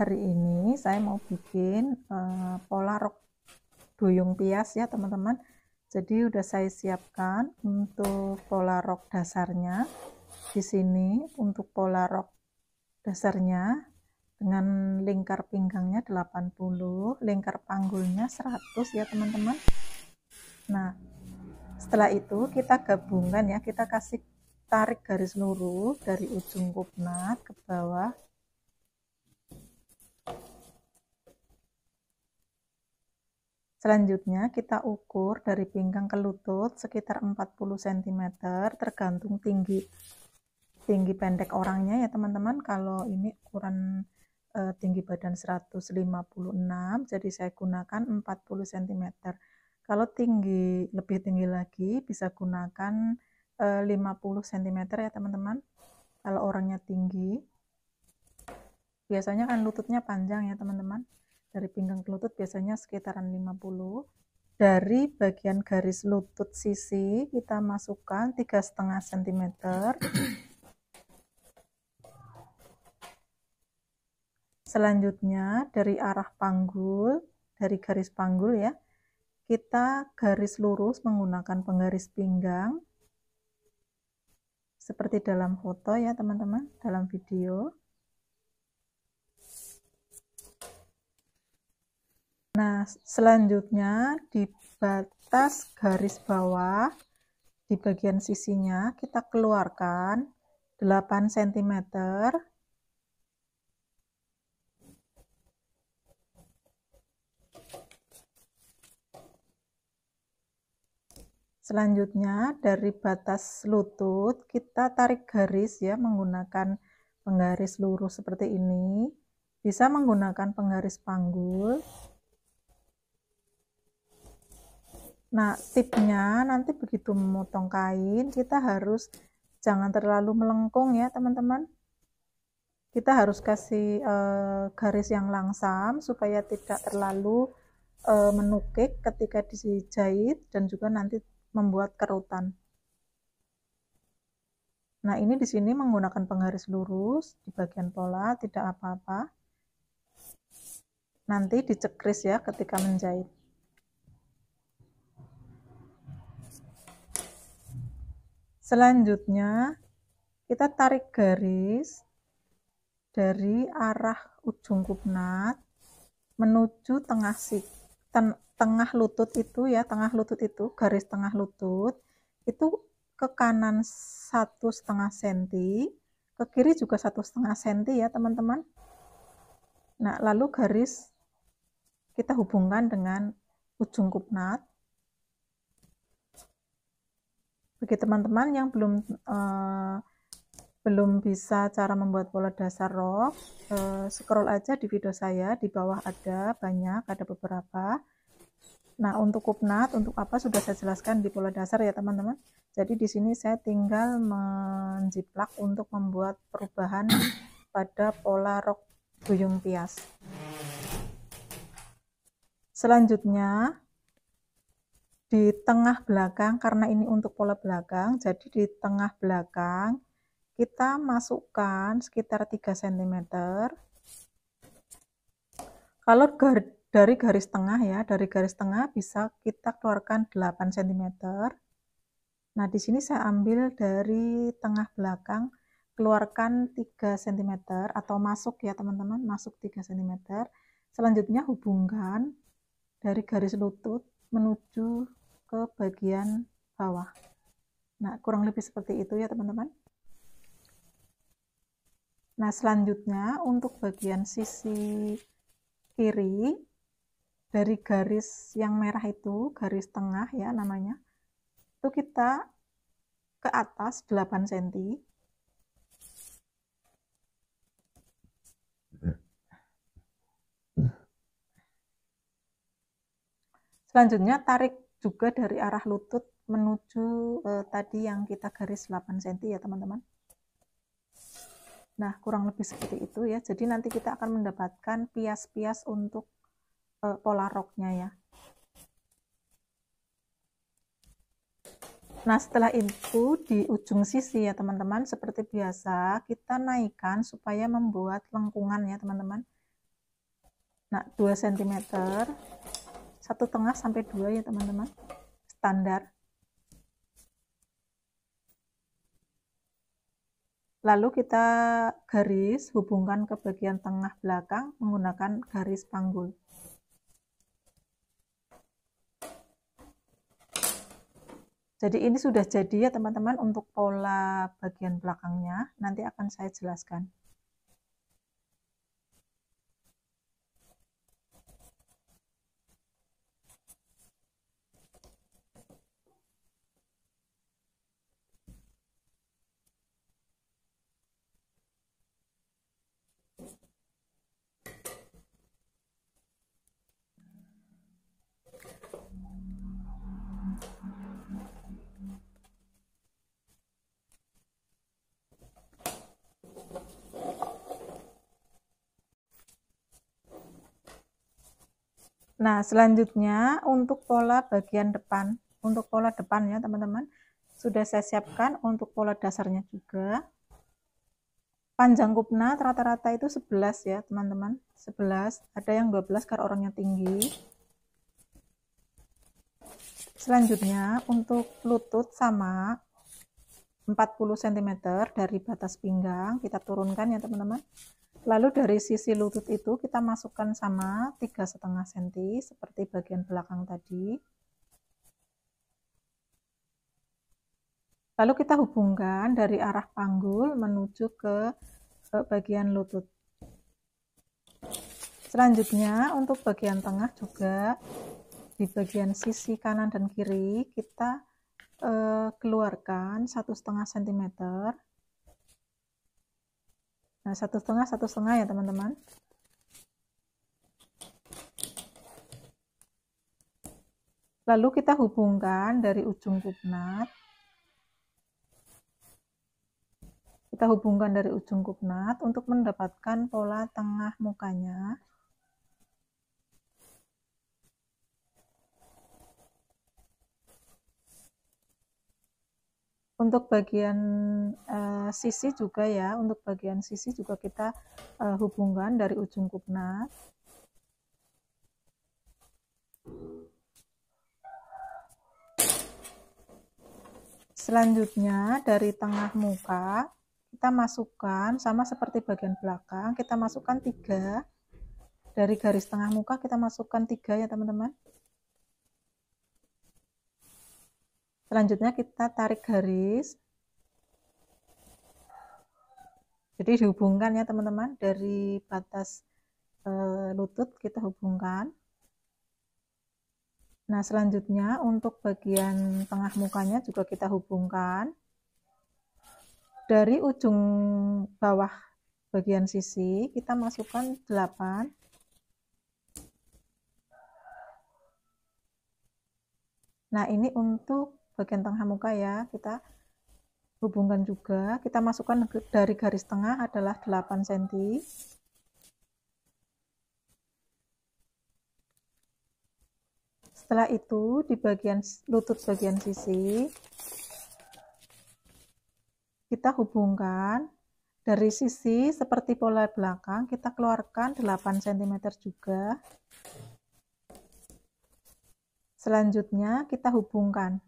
hari ini saya mau bikin uh, pola rok duyung pias ya teman-teman jadi udah saya siapkan untuk pola rok dasarnya di sini untuk pola rok dasarnya dengan lingkar pinggangnya 80 lingkar panggulnya 100 ya teman-teman nah setelah itu kita gabungkan ya kita kasih tarik garis lurus dari ujung kupnat ke bawah Selanjutnya kita ukur dari pinggang ke lutut sekitar 40 cm tergantung tinggi tinggi pendek orangnya ya teman-teman kalau ini ukuran e, tinggi badan 156 jadi saya gunakan 40 cm kalau tinggi lebih tinggi lagi bisa gunakan e, 50 cm ya teman-teman kalau orangnya tinggi biasanya kan lututnya panjang ya teman-teman dari pinggang ke lutut biasanya sekitaran 50 dari bagian garis lutut sisi kita masukkan tiga setengah sentimeter selanjutnya dari arah panggul dari garis panggul ya kita garis lurus menggunakan penggaris pinggang seperti dalam foto ya teman-teman dalam video Nah, selanjutnya di batas garis bawah di bagian sisinya kita keluarkan 8 cm. Selanjutnya dari batas lutut kita tarik garis ya menggunakan penggaris lurus seperti ini. Bisa menggunakan penggaris panggul. Nah, tipnya nanti begitu memotong kain, kita harus jangan terlalu melengkung ya, teman-teman. Kita harus kasih e, garis yang langsam supaya tidak terlalu e, menukik ketika dijahit dan juga nanti membuat kerutan. Nah, ini di sini menggunakan penggaris lurus di bagian pola, tidak apa-apa. Nanti dicekris ya ketika menjahit. Selanjutnya, kita tarik garis dari arah ujung kupnat menuju tengah sik ten, tengah lutut itu ya, tengah lutut itu, garis tengah lutut itu ke kanan satu setengah senti, ke kiri juga satu setengah senti ya teman-teman. Nah, lalu garis kita hubungkan dengan ujung kupnat bagi teman-teman yang belum uh, belum bisa cara membuat pola dasar rok uh, eh, scroll aja di video saya di bawah ada banyak ada beberapa nah untuk kupnat untuk apa sudah saya jelaskan di pola dasar ya teman-teman jadi di sini saya tinggal menjiplak untuk membuat perubahan pada pola rok duyung pias selanjutnya di tengah belakang karena ini untuk pola belakang jadi di tengah belakang kita masukkan sekitar 3 cm kalau gar dari garis tengah ya dari garis tengah bisa kita keluarkan 8 cm nah di sini saya ambil dari tengah belakang keluarkan 3 cm atau masuk ya teman-teman masuk 3 cm selanjutnya hubungkan dari garis lutut menuju ke bagian bawah nah kurang lebih seperti itu ya teman-teman nah selanjutnya untuk bagian sisi kiri dari garis yang merah itu garis tengah ya namanya itu kita ke atas 8 cm Selanjutnya tarik juga dari arah lutut menuju eh, tadi yang kita garis 8 cm ya teman-teman nah kurang lebih seperti itu ya jadi nanti kita akan mendapatkan pias-pias untuk eh, pola roknya ya Nah, setelah itu di ujung sisi ya teman-teman, seperti biasa kita naikkan supaya membuat lengkungan ya teman-teman. Nah, 2 cm satu tengah sampai dua ya teman-teman standar lalu kita garis hubungkan ke bagian tengah belakang menggunakan garis panggul jadi ini sudah jadi ya teman-teman untuk pola bagian belakangnya nanti akan saya jelaskan Nah, selanjutnya untuk pola bagian depan, untuk pola depannya teman-teman, sudah saya siapkan untuk pola dasarnya juga. Panjang kupna rata-rata itu 11 ya teman-teman, 11, ada yang 12 karena orangnya tinggi. Selanjutnya untuk lutut sama 40 cm dari batas pinggang, kita turunkan ya teman-teman. Lalu dari sisi lutut itu kita masukkan sama tiga setengah senti seperti bagian belakang tadi. Lalu kita hubungkan dari arah panggul menuju ke bagian lutut. Selanjutnya untuk bagian tengah juga di bagian sisi kanan dan kiri kita eh, keluarkan satu setengah sentimeter Nah, satu setengah, satu setengah ya teman-teman. Lalu kita hubungkan dari ujung kupnat. Kita hubungkan dari ujung kupnat untuk mendapatkan pola tengah mukanya. Untuk bagian eh, sisi juga ya untuk bagian sisi juga kita uh, hubungkan dari ujung kupna selanjutnya dari tengah muka kita masukkan sama seperti bagian belakang kita masukkan tiga dari garis tengah muka kita masukkan tiga ya teman-teman selanjutnya kita tarik garis jadi dihubungkan ya teman-teman dari batas e, lutut kita hubungkan nah selanjutnya untuk bagian tengah mukanya juga kita hubungkan dari ujung bawah bagian sisi kita masukkan 8 nah ini untuk bagian tengah muka ya kita hubungkan juga kita masukkan dari garis tengah adalah 8 cm setelah itu di bagian lutut bagian sisi kita hubungkan dari sisi seperti pola belakang kita keluarkan 8 cm juga selanjutnya kita hubungkan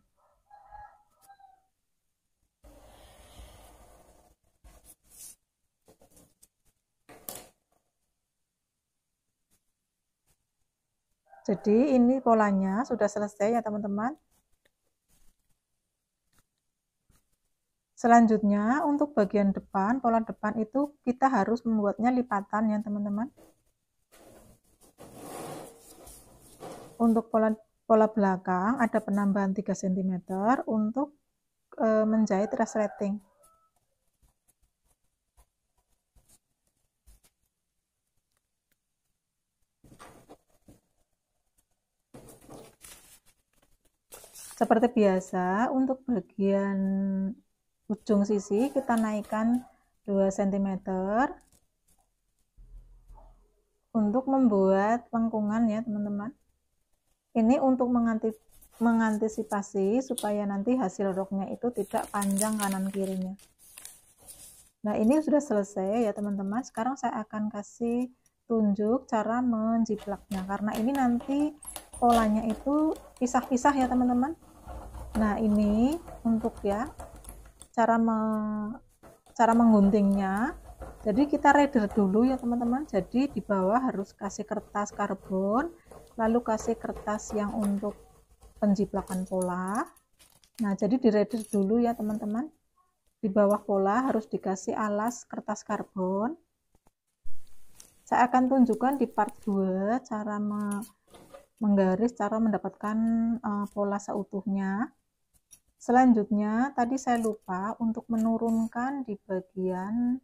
Jadi ini polanya sudah selesai ya teman-teman. Selanjutnya untuk bagian depan, pola depan itu kita harus membuatnya lipatan ya teman-teman. Untuk pola pola belakang ada penambahan 3 cm untuk e, menjahit resleting. Seperti biasa, untuk bagian ujung sisi kita naikkan 2 cm untuk membuat lengkungan ya teman-teman. Ini untuk mengantisipasi supaya nanti hasil roknya itu tidak panjang kanan kirinya. Nah ini sudah selesai ya teman-teman. Sekarang saya akan kasih tunjuk cara menjiplaknya karena ini nanti polanya itu pisah-pisah ya teman-teman nah ini untuk ya cara me, cara mengguntingnya jadi kita reader dulu ya teman-teman jadi di bawah harus kasih kertas karbon lalu kasih kertas yang untuk penjiplakan pola nah jadi di reader dulu ya teman-teman di bawah pola harus dikasih alas kertas karbon saya akan tunjukkan di part 2 cara mengguntingnya menggaris cara mendapatkan uh, pola seutuhnya selanjutnya tadi saya lupa untuk menurunkan di bagian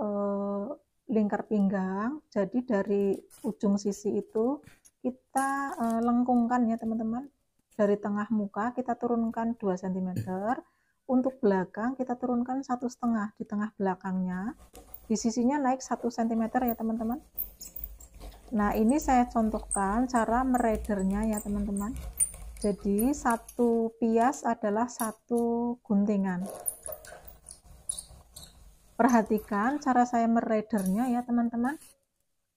uh, lingkar pinggang jadi dari ujung sisi itu kita uh, lengkungkan ya teman-teman dari tengah muka kita turunkan 2 cm untuk belakang kita turunkan satu setengah di tengah belakangnya di sisinya naik 1 cm ya teman-teman Nah, ini saya contohkan cara meredernya ya, teman-teman. Jadi, satu pias adalah satu guntingan. Perhatikan cara saya meredernya ya, teman-teman.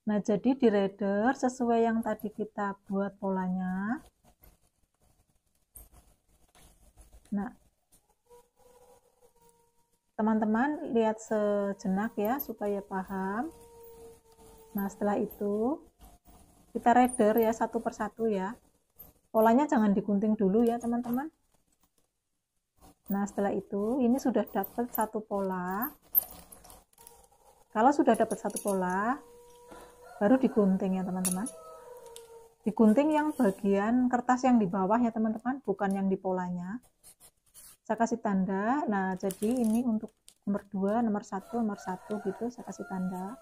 Nah, jadi di reader sesuai yang tadi kita buat polanya. Nah, teman-teman lihat sejenak ya supaya paham. Nah, setelah itu kita reder ya satu persatu ya. Polanya jangan digunting dulu ya, teman-teman. Nah, setelah itu ini sudah dapat satu pola. Kalau sudah dapat satu pola, baru digunting ya, teman-teman. Digunting yang bagian kertas yang di bawah ya, teman-teman, bukan yang di polanya. Saya kasih tanda. Nah, jadi ini untuk nomor 2, nomor 1, nomor 1 gitu, saya kasih tanda.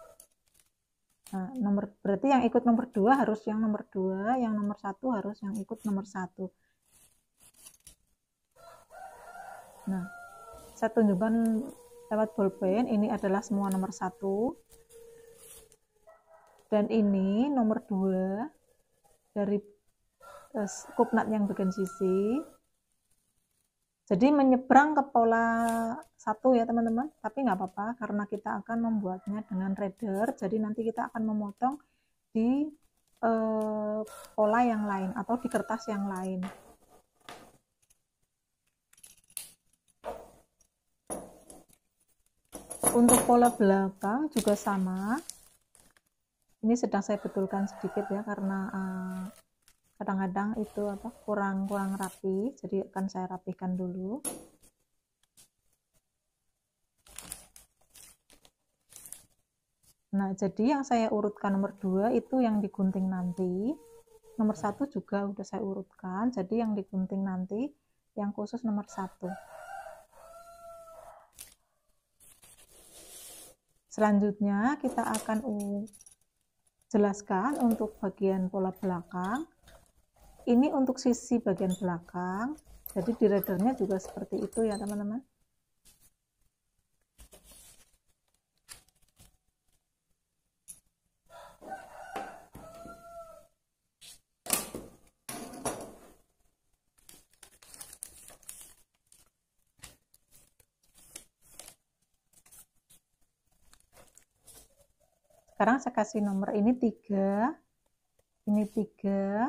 Nah, nomor berarti yang ikut nomor dua harus yang nomor dua, yang nomor satu harus yang ikut nomor satu. Nah, saya tunjukkan lewat bolpen. Ini adalah semua nomor satu, dan ini nomor dua dari eh, kupnat yang bagian sisi. Jadi menyeberang ke pola satu ya teman-teman, tapi nggak apa-apa karena kita akan membuatnya dengan radar. Jadi nanti kita akan memotong di eh, pola yang lain atau di kertas yang lain. Untuk pola belakang juga sama. Ini sedang saya betulkan sedikit ya karena eh, kadang-kadang itu apa kurang kurang rapi jadi akan saya rapikan dulu Nah, jadi yang saya urutkan nomor 2 itu yang digunting nanti. Nomor satu juga udah saya urutkan, jadi yang digunting nanti yang khusus nomor satu Selanjutnya kita akan jelaskan untuk bagian pola belakang ini untuk sisi bagian belakang jadi di radarnya juga seperti itu ya teman-teman sekarang saya kasih nomor ini tiga, ini tiga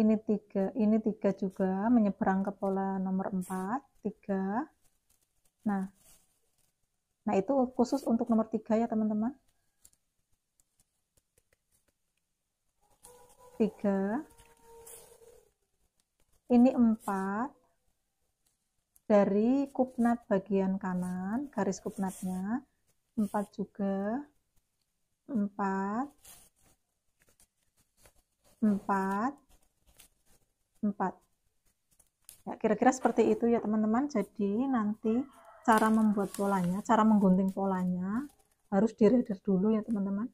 ini tiga ini tiga juga menyeberang ke pola nomor empat tiga nah nah itu khusus untuk nomor tiga ya teman-teman tiga ini empat dari kupnat bagian kanan garis kupnatnya empat juga empat empat 4 ya kira-kira seperti itu ya teman-teman jadi nanti cara membuat polanya cara menggunting polanya harus direader dulu ya teman-teman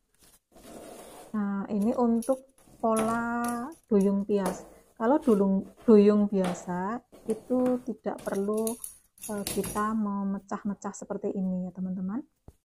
nah ini untuk pola duyung pias kalau duyung, duyung biasa itu tidak perlu eh, kita memecah-mecah seperti ini ya teman-teman